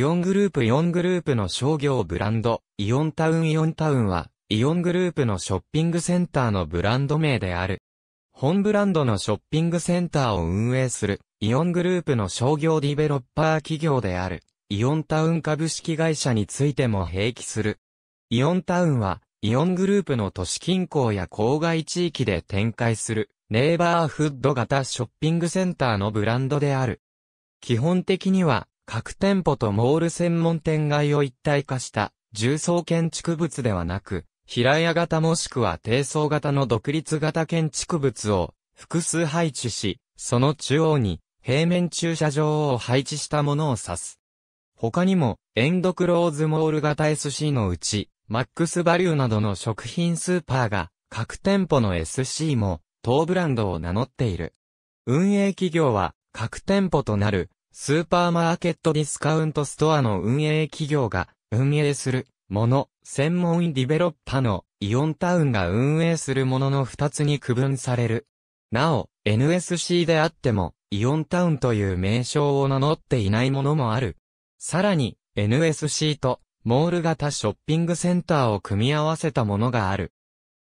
イオングループイオングループの商業ブランド、イオンタウンイオンタウンは、イオングループのショッピングセンターのブランド名である。本ブランドのショッピングセンターを運営する、イオングループの商業ディベロッパー企業である、イオンタウン株式会社についても併記する。イオンタウンは、イオングループの都市近郊や郊外地域で展開する、ネイバーフッド型ショッピングセンターのブランドである。基本的には、各店舗とモール専門店街を一体化した重層建築物ではなく、平屋型もしくは低層型の独立型建築物を複数配置し、その中央に平面駐車場を配置したものを指す。他にも、エンドクローズモール型 SC のうち、マックスバリューなどの食品スーパーが、各店舗の SC も、当ブランドを名乗っている。運営企業は、各店舗となるスーパーマーケットディスカウントストアの運営企業が運営するもの、専門ディベロッパのイオンタウンが運営するものの2つに区分される。なお、NSC であっても、イオンタウンという名称を名乗っていないものもある。さらに、NSC と、モール型ショッピングセンターを組み合わせたものがある。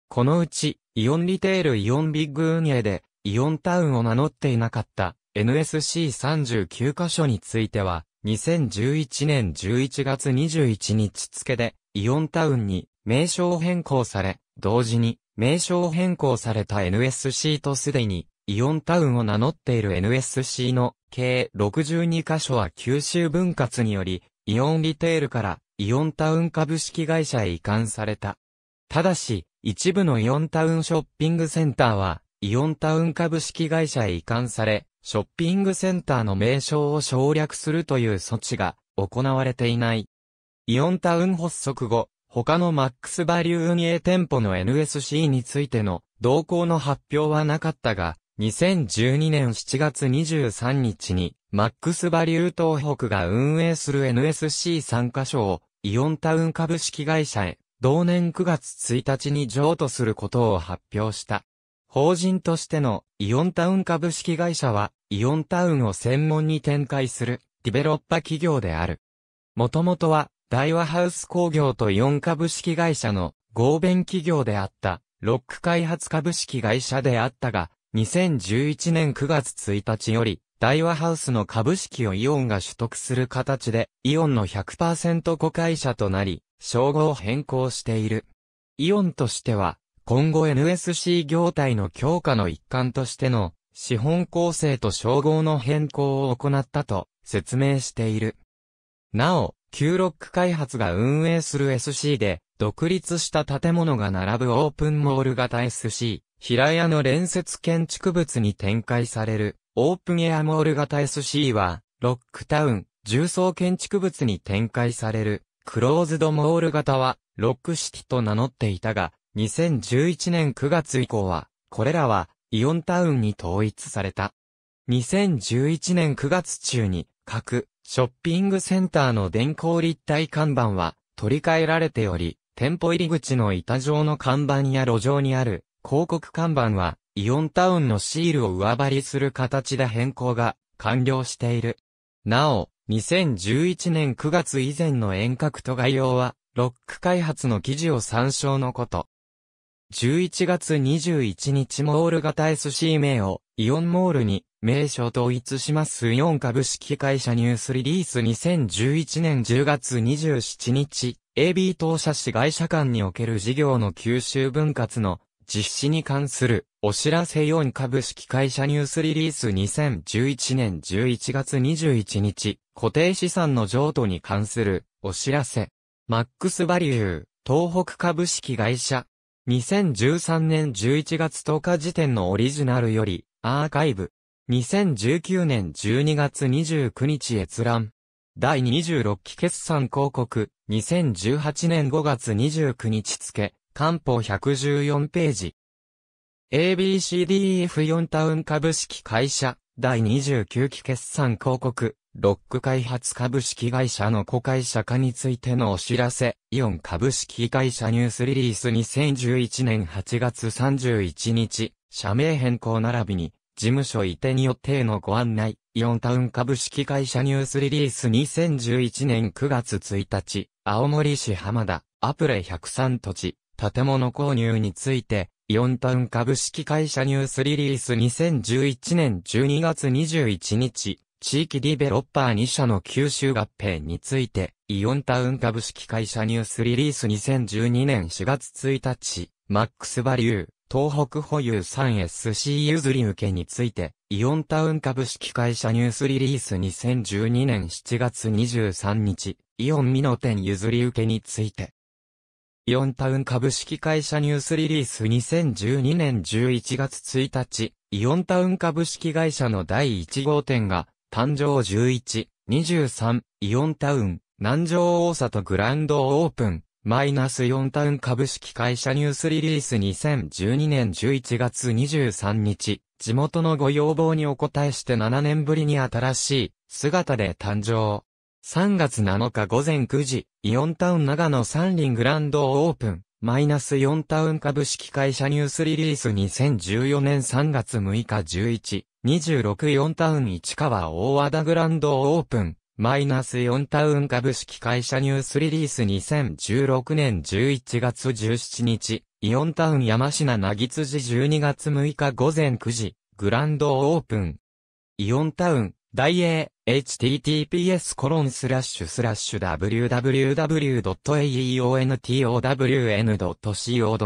このうち、イオンリテールイオンビッグ運営で、イオンタウンを名乗っていなかった NSC39 箇所については、2011年11月21日付で、イオンタウンに名称変更され、同時に名称変更された NSC とすでにイオンタウンを名乗っている NSC の計62カ所は九州分割により、イオンリテールからイオンタウン株式会社へ移管された。ただし、一部のイオンタウンショッピングセンターは、イオンタウン株式会社へ移管され、ショッピングセンターの名称を省略するという措置が行われていない。イオンタウン発足後、他のマックスバリュー運営店舗の NSC についての動向の発表はなかったが、2012年7月23日に、マックスバリュー東北が運営する n s c 参加所を、イオンタウン株式会社へ、同年9月1日に譲渡することを発表した。法人としてのイオンタウン株式会社は、イオンタウンを専門に展開するディベロッパ企業である。もともとは、大和ハウス工業とイオン株式会社の合弁企業であった、ロック開発株式会社であったが、2011年9月1日より、大和ハウスの株式をイオンが取得する形で、イオンの100%子会社となり、称号を変更している。イオンとしては、今後 NSC 業態の強化の一環としての、資本構成と称号の変更を行ったと説明している。なお、ロック開発が運営する SC で、独立した建物が並ぶオープンモール型 SC、平屋の連接建築物に展開される、オープンエアモール型 SC は、ロックタウン、重層建築物に展開される、クローズドモール型は、ロック式と名乗っていたが、2011年9月以降は、これらはイオンタウンに統一された。2011年9月中に、各ショッピングセンターの電光立体看板は取り替えられており、店舗入り口の板状の看板や路上にある広告看板は、イオンタウンのシールを上張りする形で変更が完了している。なお、2011年9月以前の遠隔都概要は、ロック開発の記事を参照のこと。11月21日モール型 SC 名をイオンモールに名称統一しますイオン株式会社ニュースリリース2011年10月27日 AB 当社市会社間における事業の吸収分割の実施に関するお知らせイオン株式会社ニュースリリース2011年11月21日固定資産の譲渡に関するお知らせマックスバリュー東北株式会社2013年11月10日時点のオリジナルより、アーカイブ。2019年12月29日閲覧。第26期決算広告。2018年5月29日付。官報114ページ。ABCDF4 タウン株式会社。第29期決算広告。ロック開発株式会社の子会社化についてのお知らせ、イオン株式会社ニュースリリース2011年8月31日、社名変更並びに、事務所移転予定のご案内、イオンタウン株式会社ニュースリリース2011年9月1日、青森市浜田、アプレ103土地、建物購入について、イオンタウン株式会社ニュースリリース2011年12月21日、地域ディベロッパー2社の吸収合併について、イオンタウン株式会社ニュースリリース2012年4月1日、マックスバリュー、東北保有 3SC 譲り受けについて、イオンタウン株式会社ニュースリリース2012年7月23日、イオンミノ店譲り受けについて、イオンタウン株式会社ニュースリリース2012年11月1日、イオンタウン株式会社の第1号店が、誕生11、23、イオンタウン、南城大里グランドオープン、マイナス4タウン株式会社ニュースリリース2012年11月23日、地元のご要望にお応えして7年ぶりに新しい姿で誕生。3月7日午前9時、イオンタウン長野三輪グランドオープン、マイナス4タウン株式会社ニュースリリース2014年3月6日11、26-4タウン市川大和田グランドオープン、マイナス4タウン株式会社ニュースリリース2016年11月17日、イオンタウン山品なぎつじ12月6日午前9時、グランドオープン。イオンタウン、大英、h t t p s w w w a e o n t o n c o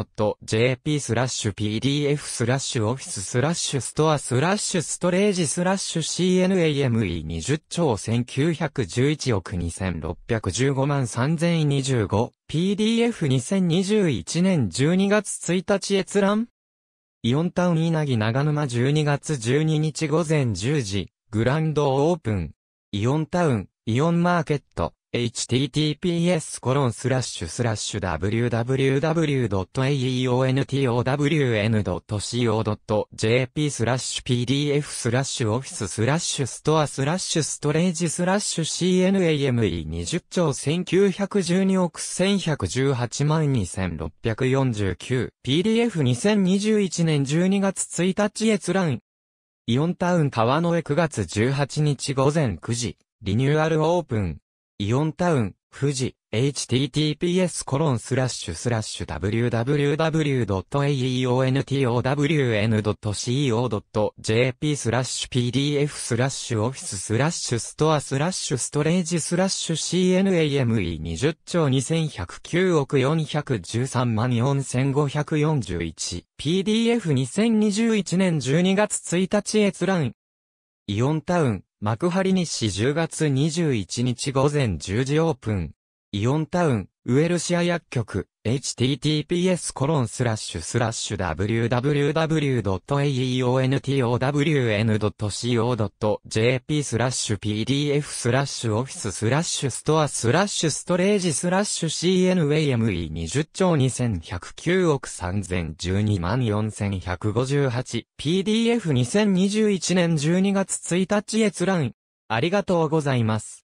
j p pdf o f f i c e s t o r e s t o r e アス CNAME20 兆1911億2615万3025 PDF2021 年12月1日閲覧イオンタウン稲城長沼12月12日午前10時グランドオープン、イオンタウン、イオンマーケット、https コロンスラッシュスラッシュ www.aeontown.co.jp スラッシュ pdf スラッシュオフィススラッシュストアスラッシュストレージスラッシュ CNAME20 兆1912億1118万2649 PDF2021 年12月1日閲覧イオンタウン川の上9月18日午前9時、リニューアルオープン。イオンタウン富士、https コロンスラッシュスラッシュ www.aeontown.co.jp スラッシュ pdf スラッシュオフィススラッシュストアスラッシュストレージスラッシュ CNAME20 兆2109億413万4541 PDF2021 年12月1日閲覧イオンタウン幕張日誌10月21日午前10時オープン。イオンタウン、ウエルシア薬局、https コロンスラッシュスラッシュ www.aeontown.co.jp スラッシュ pdf スラッシュオフィススラッシュストアスラッシュストレージスラッシュ CNAME20 兆2109億3012万4158 PDF2021 年12月1日閲覧ありがとうございます。